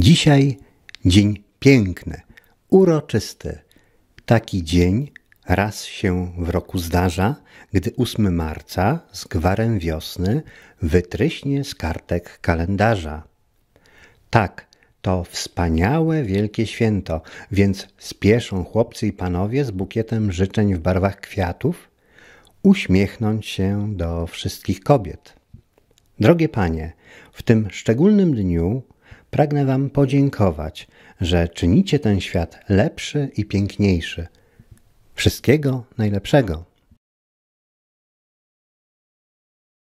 Dzisiaj dzień piękny, uroczysty. Taki dzień raz się w roku zdarza, gdy 8 marca z gwarem wiosny wytryśnie z kartek kalendarza. Tak, to wspaniałe wielkie święto, więc spieszą chłopcy i panowie z bukietem życzeń w barwach kwiatów uśmiechnąć się do wszystkich kobiet. Drogie panie, w tym szczególnym dniu pragnę Wam podziękować, że czynicie ten świat lepszy i piękniejszy. Wszystkiego najlepszego.